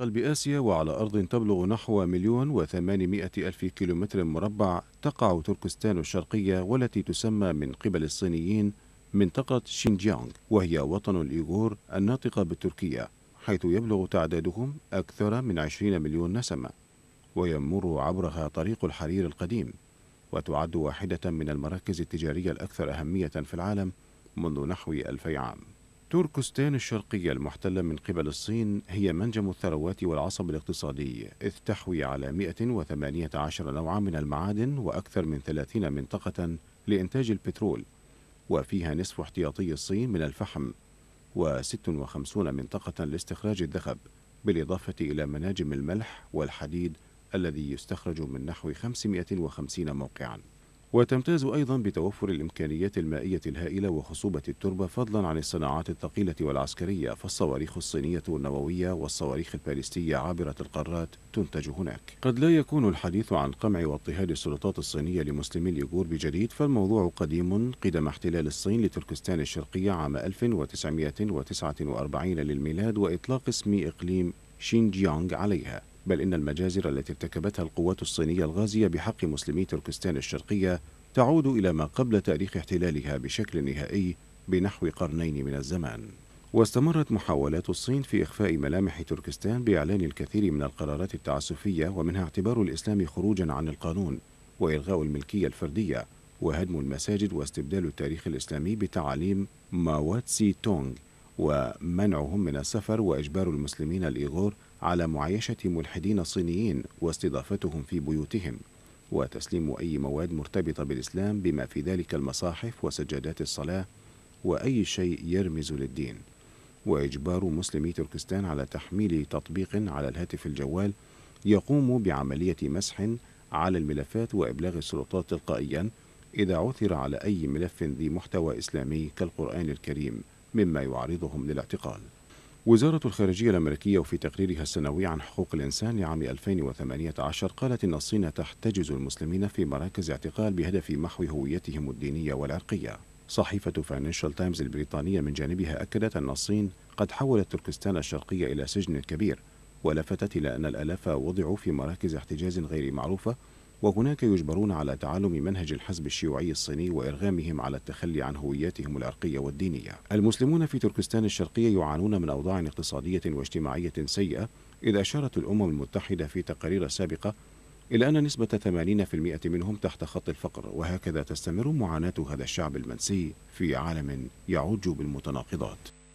قلب آسيا وعلى أرض تبلغ نحو مليون وثمانمائة ألف كيلومتر مربع تقع تركستان الشرقية والتي تسمى من قبل الصينيين منطقة شينجيانغ وهي وطن الإيغور الناطقة بالتركية حيث يبلغ تعدادهم أكثر من عشرين مليون نسمة ويمر عبرها طريق الحرير القديم وتعد واحدة من المراكز التجارية الأكثر أهمية في العالم منذ نحو ألفي عام تركستان الشرقية المحتلة من قبل الصين هي منجم الثروات والعصب الاقتصادي إذ تحوي على 118 نوعا من المعادن وأكثر من 30 منطقة لإنتاج البترول وفيها نصف احتياطي الصين من الفحم و56 منطقة لاستخراج الذهب بالإضافة إلى مناجم الملح والحديد الذي يستخرج من نحو 550 موقعاً وتمتاز أيضا بتوفر الإمكانيات المائية الهائلة وخصوبة التربة فضلا عن الصناعات الثقيلة والعسكرية فالصواريخ الصينية النووية والصواريخ البالستية عابرة القارات تنتج هناك قد لا يكون الحديث عن قمع واضطهاد السلطات الصينية لمسلمي اليغور بجديد فالموضوع قديم قدم احتلال الصين لتركستان الشرقية عام 1949 للميلاد وإطلاق اسم إقليم شينجيانغ عليها بل إن المجازر التي ارتكبتها القوات الصينية الغازية بحق مسلمي تركستان الشرقية تعود إلى ما قبل تاريخ احتلالها بشكل نهائي بنحو قرنين من الزمان واستمرت محاولات الصين في إخفاء ملامح تركستان بإعلان الكثير من القرارات التعسفية ومنها اعتبار الإسلام خروجا عن القانون وإلغاء الملكية الفردية وهدم المساجد واستبدال التاريخ الإسلامي بتعاليم ماواتسي تونغ ومنعهم من السفر وإجبار المسلمين الإيغور على معايشة ملحدين صينيين واستضافتهم في بيوتهم وتسليم أي مواد مرتبطة بالإسلام بما في ذلك المصاحف وسجادات الصلاة وأي شيء يرمز للدين وإجبار مسلمي تركستان على تحميل تطبيق على الهاتف الجوال يقوم بعملية مسح على الملفات وإبلاغ السلطات تلقائيا إذا عثر على أي ملف ذي محتوى إسلامي كالقرآن الكريم مما يعرضهم للاعتقال وزارة الخارجية الأمريكية وفي تقريرها السنوي عن حقوق الإنسان لعام 2018 قالت إن الصين تحتجز المسلمين في مراكز اعتقال بهدف محو هويتهم الدينية والعرقية صحيفة فاينانشال تايمز البريطانية من جانبها أكدت أن الصين قد حولت تركستان الشرقية إلى سجن كبير ولفتت إلى أن الألاف وضعوا في مراكز احتجاز غير معروفة وهناك يجبرون على تعلم منهج الحزب الشيوعي الصيني وإرغامهم على التخلي عن هوياتهم العرقية والدينية المسلمون في تركستان الشرقية يعانون من أوضاع اقتصادية واجتماعية سيئة إذ أشارت الأمم المتحدة في تقارير سابقة إلى أن نسبة 80% منهم تحت خط الفقر وهكذا تستمر معاناة هذا الشعب المنسي في عالم يعج بالمتناقضات